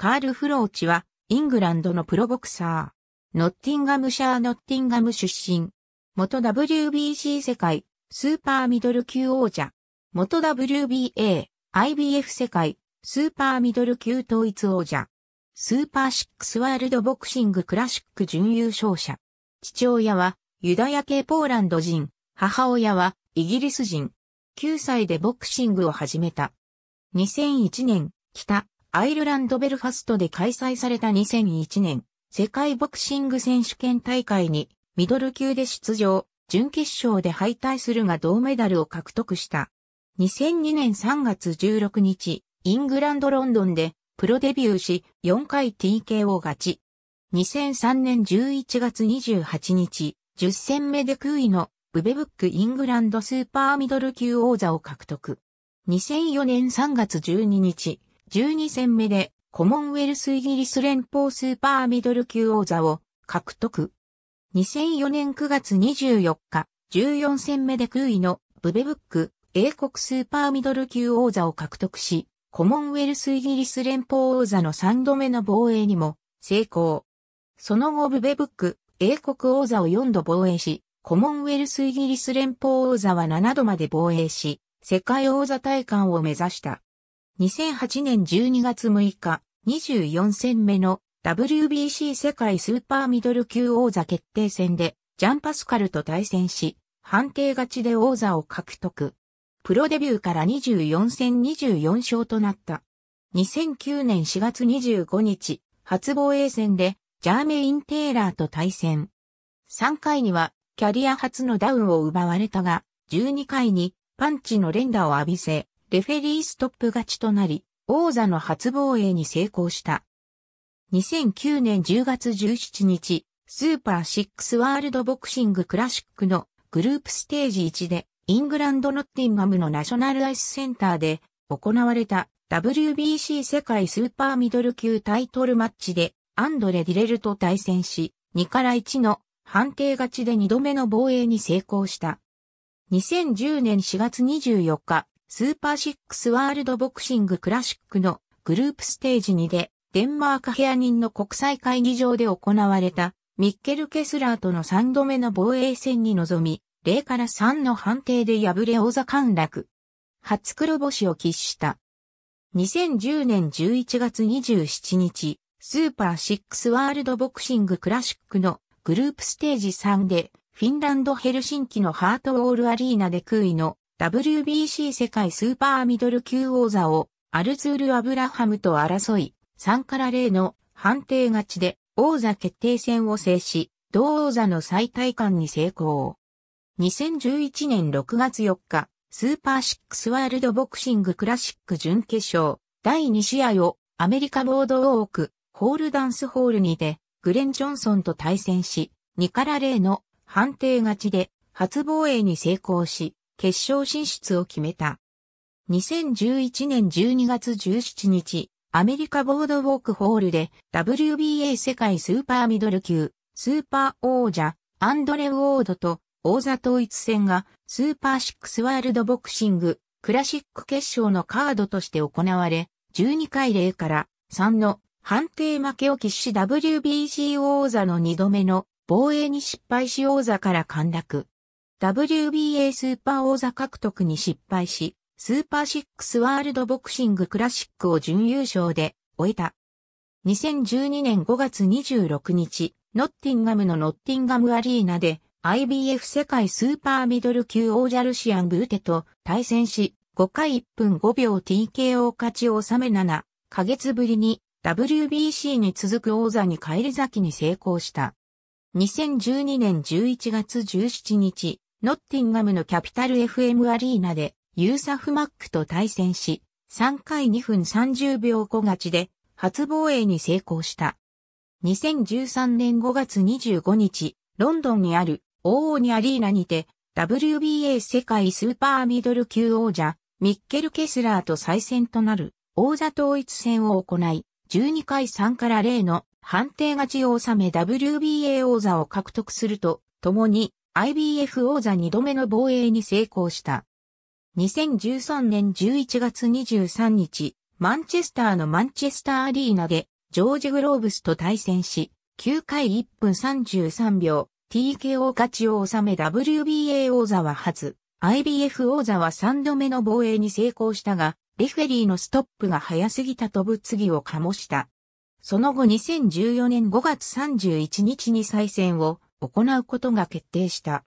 カール・フローチは、イングランドのプロボクサー。ノッティンガムシャー・ノッティンガム出身。元 WBC 世界、スーパーミドル級王者。元 WBA、IBF 世界、スーパーミドル級統一王者。スーパーシックスワールドボクシングクラシック準優勝者。父親はユダヤ系ポーランド人、母親はイギリス人。9歳でボクシングを始めた。2001年、北アイルランドベルファストで開催された2001年、世界ボクシング選手権大会にミドル級で出場、準決勝で敗退するが銅メダルを獲得した。2002年3月16日、イングランドロンドンでプロデビューし4回 TKO 勝ち。2003年11月28日、10戦目で9位のブベブックイングランドスーパーミドル級王座を獲得。2004年3月12日、12戦目でコモンウェルスイギリス連邦スーパーミドル級王座を獲得。2004年9月24日、14戦目で空位のブベブック、英国スーパーミドル級王座を獲得し、コモンウェルスイギリス連邦王座の3度目の防衛にも成功。その後ブベブック、英国王座を4度防衛し、コモンウェルスイギリス連邦王座は7度まで防衛し、世界王座大会を目指した。2008年12月6日、24戦目の WBC 世界スーパーミドル級王座決定戦で、ジャンパスカルと対戦し、判定勝ちで王座を獲得。プロデビューから24戦24勝となった。2009年4月25日、初防衛戦で、ジャーメイン・テイラーと対戦。3回には、キャリア初のダウンを奪われたが、12回に、パンチの連打を浴びせ、レフェリーストップ勝ちとなり、王座の初防衛に成功した。2009年10月17日、スーパーシックスワールドボクシングクラシックのグループステージ1で、イングランドノッティンガムのナショナルアイスセンターで行われた WBC 世界スーパーミドル級タイトルマッチでアンドレ・ディレルと対戦し、2から1の判定勝ちで2度目の防衛に成功した。2010年4月24日、スーパーシックスワールドボクシングクラシックのグループステージ2で、デンマークヘア人の国際会議場で行われた、ミッケル・ケスラーとの3度目の防衛戦に臨み、0から3の判定で敗れ王座陥落。初黒星を喫した。2010年11月27日、スーパーシックスワールドボクシングクラシックのグループステージ3で、フィンランドヘルシンキのハートウォールアリーナで空位の WBC 世界スーパーミドル級王座をアルツール・アブラハムと争い、3から0の判定勝ちで王座決定戦を制し、同王座の最大冠に成功。2011年6月4日、スーパーシックスワールドボクシングクラシック準決勝、第2試合をアメリカボードオーク、ホールダンスホールにて、グレン・ジョンソンと対戦し、2から0の判定勝ちで初防衛に成功し、決勝進出を決めた。2011年12月17日、アメリカボードウォークホールで WBA 世界スーパーミドル級、スーパー王者、アンドレ・ウォードと王座統一戦がスーパーシックスワールドボクシングクラシック決勝のカードとして行われ、12回0から3の判定負けを喫し WBC 王座の2度目の防衛に失敗し王座から陥落。WBA スーパー王座獲得に失敗し、スーパーシックスワールドボクシングクラシックを準優勝で終えた。2012年5月26日、ノッティンガムのノッティンガムアリーナで IBF 世界スーパーミドル級王者ルシアン・ブーテと対戦し、5回1分5秒 TKO 勝ちを収め7ヶ月ぶりに WBC に続く王座に返り咲きに成功した。2012年11月17日、ノッティンガムのキャピタル FM アリーナでユーサフ・マックと対戦し、3回2分30秒5勝ちで初防衛に成功した。2013年5月25日、ロンドンにあるオーニアリーナにて WBA 世界スーパーミドル級王者ミッケル・ケスラーと再戦となる王座統一戦を行い、12回3から0の判定勝ちを収め WBA 王座を獲得すると、共に IBF 王座2度目の防衛に成功した。2013年11月23日、マンチェスターのマンチェスターアリーナで、ジョージ・グローブスと対戦し、9回1分33秒、TKO 勝ちを収め WBA 王座は初、IBF 王座は3度目の防衛に成功したが、レフェリーのストップが早すぎたと物議を醸した。その後2014年5月31日に再戦を行うことが決定した。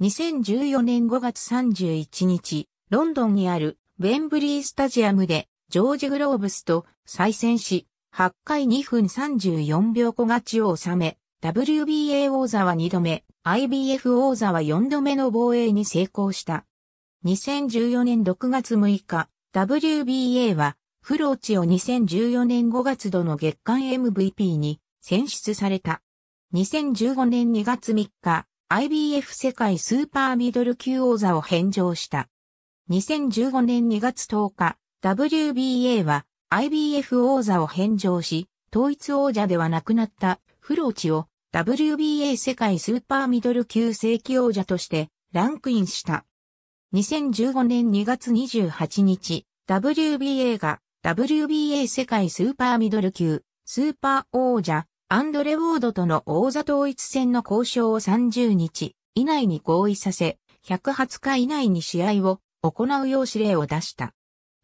2014年5月31日、ロンドンにあるウェンブリースタジアムでジョージ・グローブスと再戦し、8回2分34秒小勝ちを収め、WBA 王座は2度目、IBF 王座は4度目の防衛に成功した。2014年6月6日、WBA は、フローチを2014年5月度の月間 MVP に選出された。2015年2月3日、IBF 世界スーパーミドル級王座を返上した。2015年2月10日、WBA は IBF 王座を返上し、統一王者ではなくなったフローチを WBA 世界スーパーミドル級正規王者としてランクインした。2015年2月28日、WBA が WBA 世界スーパーミドル級スーパー王者アンドレ・ウォードとの王座統一戦の交渉を30日以内に合意させ、120日以内に試合を行うよう指令を出した。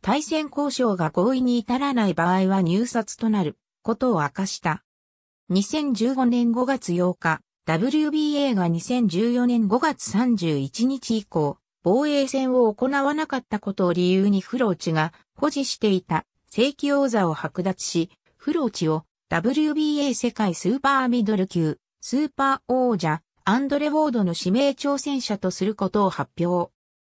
対戦交渉が合意に至らない場合は入札となることを明かした。2015年5月8日、WBA が2014年5月31日以降、防衛戦を行わなかったことを理由にフローチが保持していた正規王座を剥奪し、フローチを WBA 世界スーパーミドル級、スーパー王者、アンドレ・ウォードの指名挑戦者とすることを発表。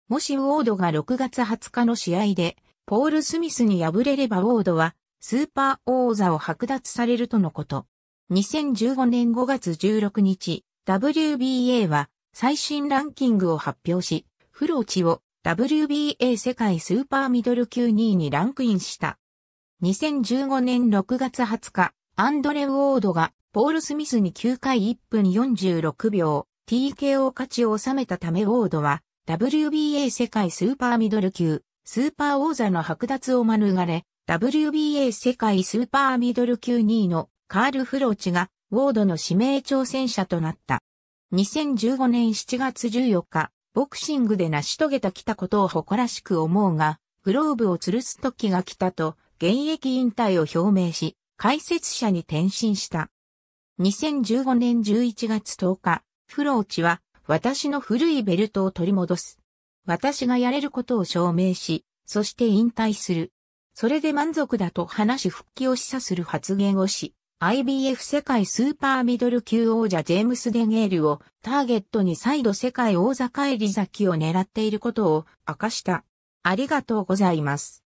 もしウォードが6月20日の試合で、ポール・スミスに敗れればウォードは、スーパー王座を剥奪されるとのこと。2015年5月16日、WBA は最新ランキングを発表し、フローチを WBA 世界スーパーミドル級2位にランクインした。2015年6月20日、アンドレ・ウォードがポール・スミスに9回1分46秒 TKO 勝ちを収めたためウォードは WBA 世界スーパーミドル級スーパー王座の剥奪を免れ WBA 世界スーパーミドル級2位のカール・フローチがウォードの指名挑戦者となった。2015年7月14日、ボクシングで成し遂げたきたことを誇らしく思うが、グローブを吊るす時が来たと、現役引退を表明し、解説者に転身した。2015年11月10日、フローチは私の古いベルトを取り戻す。私がやれることを証明し、そして引退する。それで満足だと話し復帰を示唆する発言をし、IBF 世界スーパーミドル級王者ジェームス・デゲールをターゲットに再度世界王座返り咲きを狙っていることを明かした。ありがとうございます。